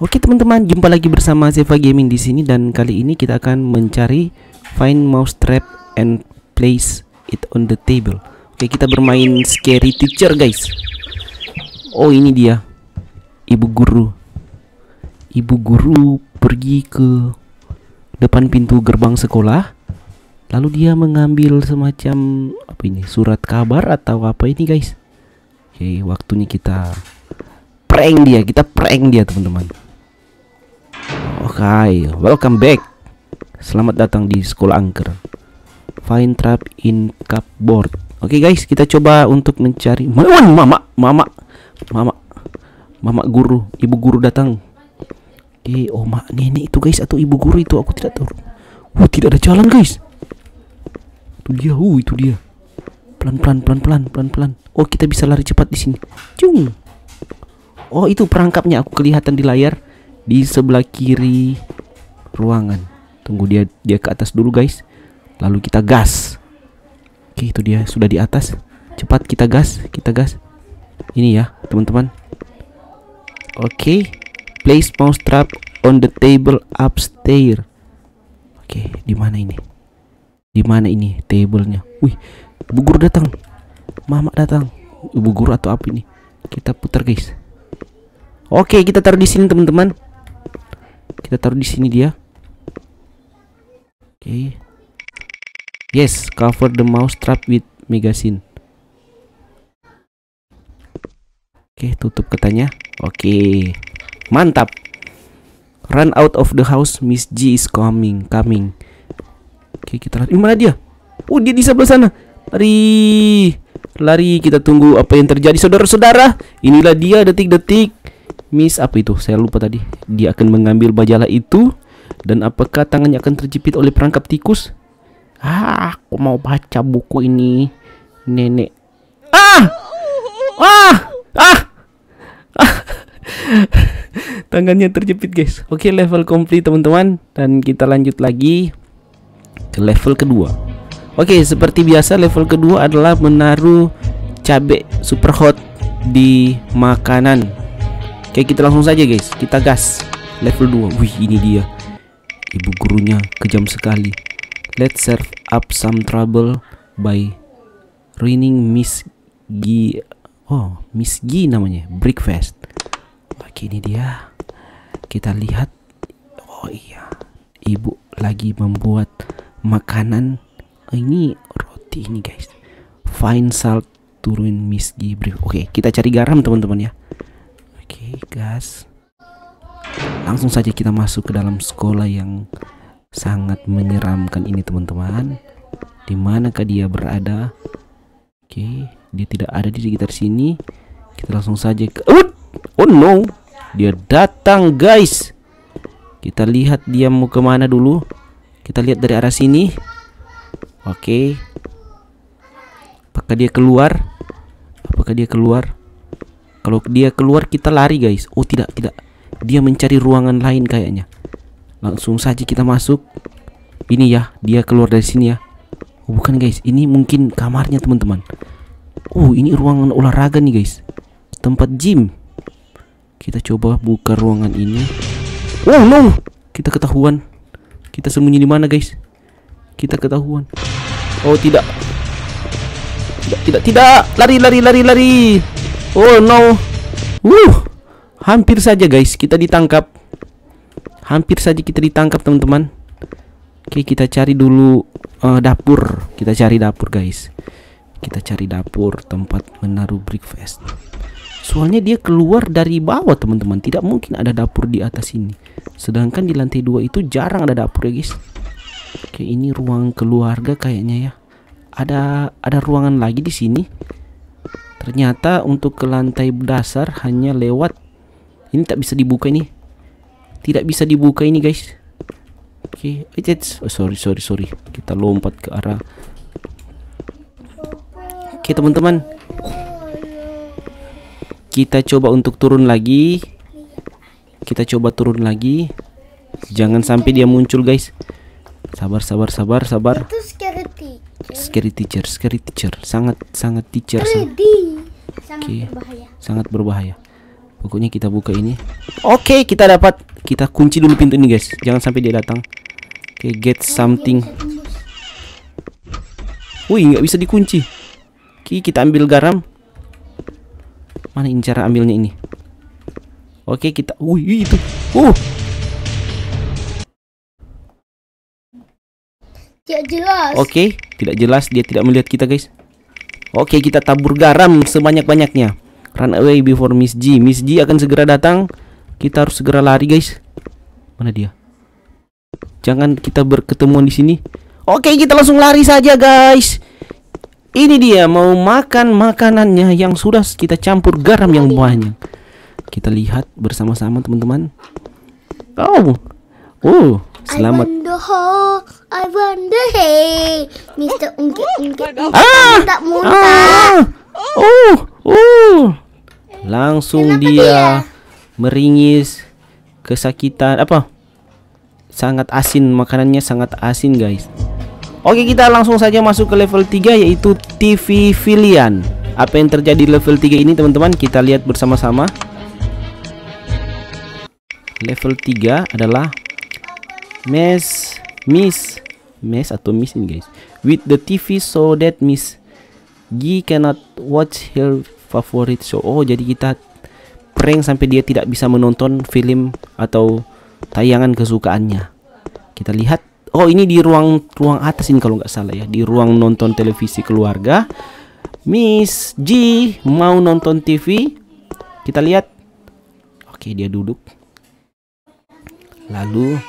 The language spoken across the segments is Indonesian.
Oke teman-teman, jumpa lagi bersama Seva Gaming di sini dan kali ini kita akan mencari find mouse trap and place it on the table. Oke, kita bermain scary teacher, guys. Oh, ini dia. Ibu guru. Ibu guru pergi ke depan pintu gerbang sekolah. Lalu dia mengambil semacam apa ini? Surat kabar atau apa ini, guys? Oke, waktunya kita prank dia. Kita prank dia, teman-teman. Oke, hai, welcome back. Selamat datang di sekolah angker. Find trap in cupboard. Oke okay, guys, kita coba untuk mencari mama, mama, mama, mama, mama guru, ibu guru datang. Di oh mak nenek itu guys atau ibu guru itu aku tidak tahu. Oh, tidak ada jalan guys. Itu dia, uh itu dia. Pelan pelan pelan pelan pelan pelan. Oh kita bisa lari cepat di sini. Cung. Oh itu perangkapnya aku kelihatan di layar di sebelah kiri ruangan tunggu dia dia ke atas dulu guys lalu kita gas oke itu dia sudah di atas cepat kita gas kita gas ini ya teman-teman oke place mouse trap on the table upstairs oke dimana di mana ini di mana ini tablenya wih bugur datang mama datang bugur atau apa ini kita putar guys oke kita taruh di sini teman-teman kita taruh di sini dia. Oke. Okay. Yes, cover the mouse trap with magazine, Oke, okay, tutup katanya. Oke. Okay. Mantap. Run out of the house, Miss G is coming, coming. Oke, okay, kita lari. Mana dia? Oh, dia di sebelah sana. Lari. Lari, kita tunggu apa yang terjadi saudara-saudara. Inilah dia detik-detik Miss apa itu? Saya lupa tadi. Dia akan mengambil bajalah itu dan apakah tangannya akan terjepit oleh perangkap tikus? Ah, aku mau baca buku ini. Nenek. Ah! Ah! Ah! ah! Tangannya terjepit, guys. Oke, level complete teman-teman. Dan kita lanjut lagi ke level kedua. Oke, seperti biasa level kedua adalah menaruh cabai super hot di makanan Oke kita langsung saja guys Kita gas Level 2 Wih ini dia Ibu gurunya kejam sekali Let's serve up some trouble By Ruining Miss G Oh Miss G namanya Breakfast Oke ini dia Kita lihat Oh iya Ibu lagi membuat makanan Ini roti ini guys Fine salt turun Miss G Breakfast Oke kita cari garam teman-teman ya guys Langsung saja kita masuk ke dalam sekolah yang sangat menyeramkan ini teman-teman di manakah dia berada oke dia tidak ada di sekitar sini kita langsung saja ke oh, oh no dia datang guys kita lihat dia mau kemana dulu kita lihat dari arah sini oke apakah dia keluar apakah dia keluar kalau dia keluar kita lari guys Oh tidak tidak Dia mencari ruangan lain kayaknya Langsung saja kita masuk Ini ya dia keluar dari sini ya Oh bukan guys ini mungkin kamarnya teman-teman Oh ini ruangan olahraga nih guys Tempat gym Kita coba buka ruangan ini Oh no Kita ketahuan Kita sembunyi di mana guys Kita ketahuan Oh tidak tidak, tidak, tidak. Lari, lari, lari, lari. Oh no. Wuh. Hampir saja guys kita ditangkap. Hampir saja kita ditangkap teman-teman. Oke kita cari dulu uh, dapur. Kita cari dapur guys. Kita cari dapur tempat menaruh breakfast. Soalnya dia keluar dari bawah teman-teman. Tidak mungkin ada dapur di atas ini. Sedangkan di lantai dua itu jarang ada dapur ya guys. Oke ini ruang keluarga kayaknya ya. Ada ada ruangan lagi di sini ternyata untuk ke lantai dasar hanya lewat ini tak bisa dibuka ini tidak bisa dibuka ini guys oke okay. Eh, oh, sorry sorry sorry kita lompat ke arah oke okay, teman-teman kita coba untuk turun lagi kita coba turun lagi jangan sampai dia muncul guys sabar sabar sabar sabar itu scary teacher scary teacher scary teacher sangat sangat teacher sangat okay. berbahaya sangat berbahaya pokoknya kita buka ini oke okay, kita dapat kita kunci dulu pintu ini guys jangan sampai dia datang oke okay, get something wih nggak bisa dikunci oke okay, kita ambil garam mana ini cara ambilnya ini oke okay, kita wih itu uh tidak jelas oke okay, tidak jelas dia tidak melihat kita guys Oke, kita tabur garam sebanyak-banyaknya. Run away before Miss G. Miss G akan segera datang. Kita harus segera lari, guys. Mana dia? Jangan kita berketemuan di sini. Oke, kita langsung lari saja, guys. Ini dia mau makan makanannya yang sudah kita campur garam yang banyak. Kita lihat bersama-sama, teman-teman. Oh. Oh. Selamat. I wonder how, I wonder hey, Mister Ungkit Ungkit. Ah, muntah, muntah. Ah, oh. oh, oh. Langsung Kenapa dia, dia meringis kesakitan apa? Sangat asin makanannya sangat asin guys. Oke kita langsung saja masuk ke level 3 yaitu TV Filian. Apa yang terjadi level 3 ini teman-teman kita lihat bersama-sama. Level 3 adalah Miss, Miss miss atau Miss ini guys With the TV so that Miss G cannot watch her favorite show Oh jadi kita prank sampai dia tidak bisa menonton film atau tayangan kesukaannya Kita lihat Oh ini di ruang ruang atas ini kalau nggak salah ya Di ruang nonton televisi keluarga Miss G mau nonton TV. Kita lihat. Oke, dia duduk. Lalu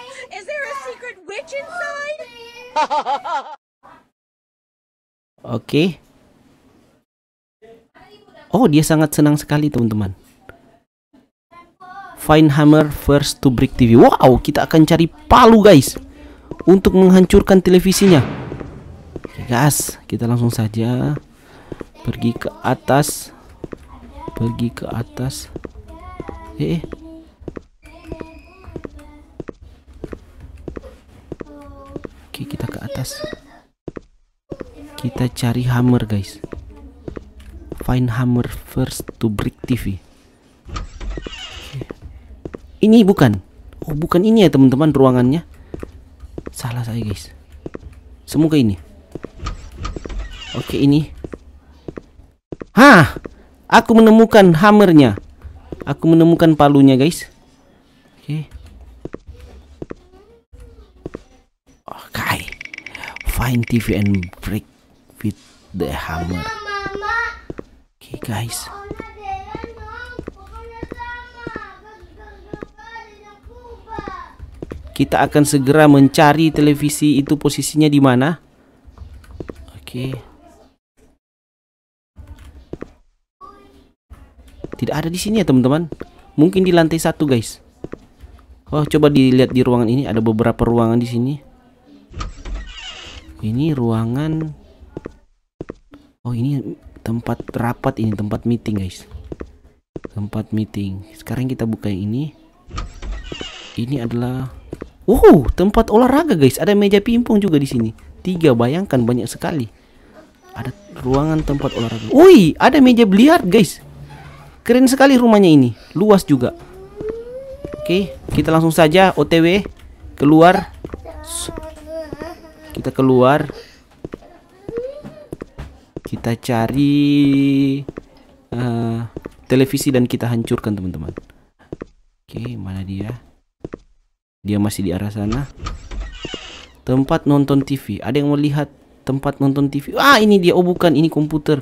Oke. Okay. Oh, dia sangat senang sekali, teman-teman. Find hammer first to break TV. Wow, kita akan cari palu, guys. Untuk menghancurkan televisinya. Okay, guys, kita langsung saja pergi ke atas. Pergi ke atas. eh. eh. atas kita cari hammer guys find hammer first to break TV ini bukan oh bukan ini ya teman-teman ruangannya salah saya guys semoga ini oke ini hah aku menemukan hammernya aku menemukan palunya guys find TV and break with the hammer. Okay, guys. Kita akan segera mencari televisi itu posisinya di mana. Oke. Tidak ada di sini ya, teman-teman. Mungkin di lantai satu, guys. Oh, coba dilihat di ruangan ini ada beberapa ruangan di sini. Ini ruangan Oh, ini tempat rapat ini, tempat meeting, guys. Tempat meeting. Sekarang kita buka yang ini. Ini adalah Wow, tempat olahraga, guys. Ada meja pingpong juga di sini. Tiga, bayangkan banyak sekali. Ada ruangan tempat olahraga. Wih ada meja biliar, guys. Keren sekali rumahnya ini. Luas juga. Oke, kita langsung saja OTW keluar kita keluar kita cari uh, televisi dan kita hancurkan teman-teman oke mana dia dia masih di arah sana tempat nonton TV ada yang mau lihat tempat nonton TV ah ini dia oh bukan ini komputer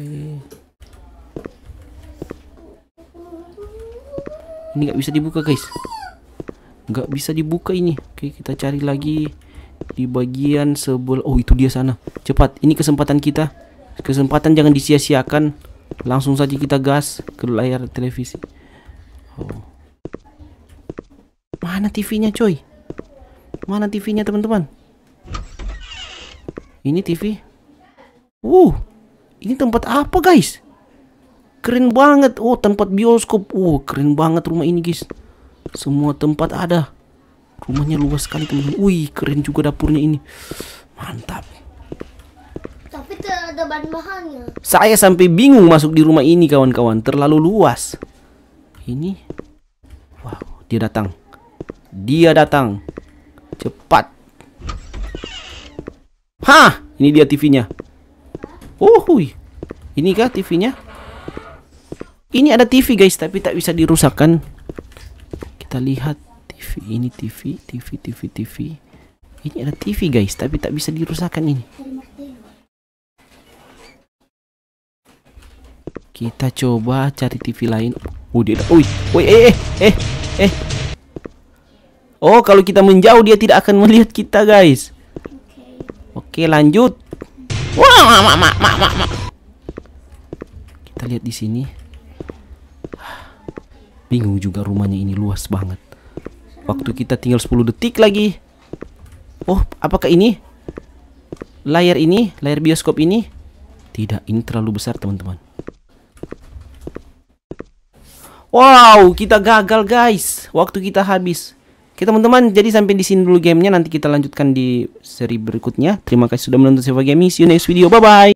ini nggak bisa dibuka guys nggak bisa dibuka ini oke kita cari lagi di bagian sebelah oh itu dia sana cepat ini kesempatan kita kesempatan jangan disia-siakan langsung saja kita gas ke layar televisi oh. mana TV-nya coy mana TV-nya teman-teman ini TV uh ini tempat apa guys keren banget oh tempat bioskop uh keren banget rumah ini guys semua tempat ada rumahnya luas sekali teman-teman wih keren juga dapurnya ini mantap tapi ada bahan bahannya saya sampai bingung masuk di rumah ini kawan-kawan terlalu luas ini wow dia datang dia datang cepat hah ini dia TV-nya oh hui ini kah TV-nya ini ada TV guys tapi tak bisa dirusakkan kita lihat TV ini TV TV TV TV ini ada TV guys tapi tak bisa dirusakkan ini kita coba cari TV lain oh dia Oi, oi, eh, eh, eh, eh, oh kalau kita menjauh dia tidak akan melihat kita guys oke lanjut wah mak mak mak mak mak kita lihat di sini bingung juga rumahnya ini luas banget Waktu kita tinggal 10 detik lagi. Oh, apakah ini? Layar ini, layar bioskop ini? Tidak, ini terlalu besar, teman-teman. Wow, kita gagal, guys. Waktu kita habis. Oke teman-teman, jadi sampai di sini dulu gamenya. Nanti kita lanjutkan di seri berikutnya. Terima kasih sudah menonton Seva Gaming. See you next video. Bye-bye.